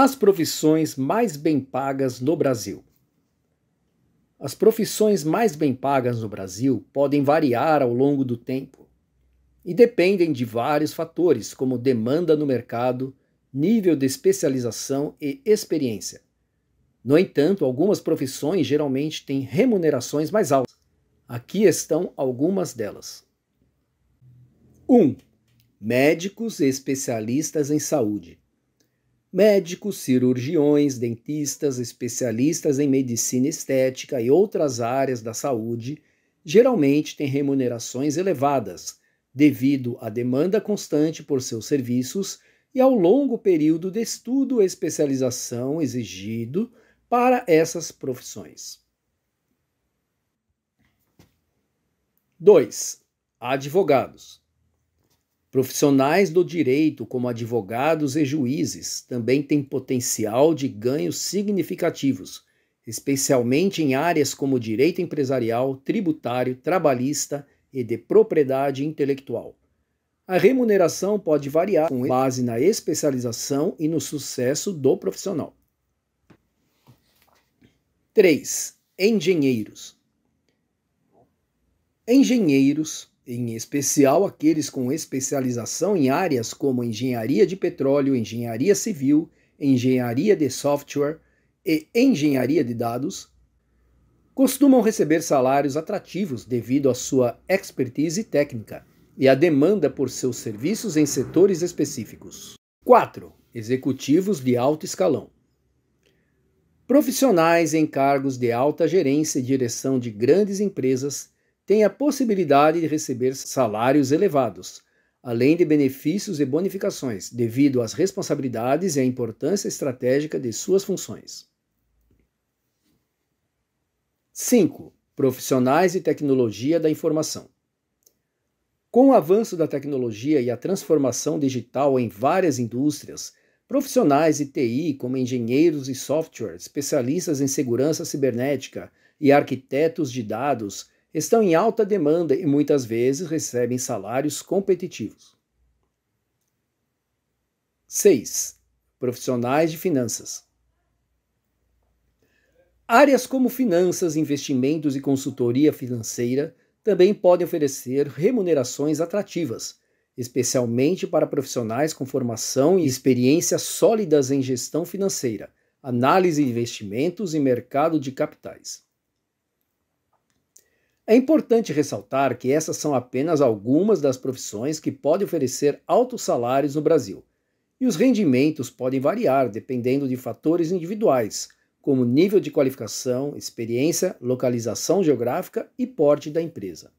As profissões mais bem pagas no Brasil. As profissões mais bem pagas no Brasil podem variar ao longo do tempo e dependem de vários fatores, como demanda no mercado, nível de especialização e experiência. No entanto, algumas profissões geralmente têm remunerações mais altas. Aqui estão algumas delas. 1. Um, médicos e especialistas em saúde. Médicos, cirurgiões, dentistas, especialistas em medicina estética e outras áreas da saúde geralmente têm remunerações elevadas, devido à demanda constante por seus serviços e ao longo período de estudo e especialização exigido para essas profissões. 2. Advogados. Profissionais do direito, como advogados e juízes, também têm potencial de ganhos significativos, especialmente em áreas como direito empresarial, tributário, trabalhista e de propriedade intelectual. A remuneração pode variar com base na especialização e no sucesso do profissional. 3. Engenheiros engenheiros, em especial aqueles com especialização em áreas como engenharia de petróleo, engenharia civil, engenharia de software e engenharia de dados, costumam receber salários atrativos devido à sua expertise técnica e à demanda por seus serviços em setores específicos. 4. Executivos de alto escalão. Profissionais em cargos de alta gerência e direção de grandes empresas têm a possibilidade de receber salários elevados, além de benefícios e bonificações, devido às responsabilidades e à importância estratégica de suas funções. 5. Profissionais de tecnologia da informação. Com o avanço da tecnologia e a transformação digital em várias indústrias, profissionais de TI, como engenheiros de software, especialistas em segurança cibernética e arquitetos de dados, estão em alta demanda e muitas vezes recebem salários competitivos. 6. Profissionais de finanças. Áreas como finanças, investimentos e consultoria financeira também podem oferecer remunerações atrativas, especialmente para profissionais com formação e experiência sólidas em gestão financeira, análise de investimentos e mercado de capitais. É importante ressaltar que essas são apenas algumas das profissões que podem oferecer altos salários no Brasil, e os rendimentos podem variar dependendo de fatores individuais, como nível de qualificação, experiência, localização geográfica e porte da empresa.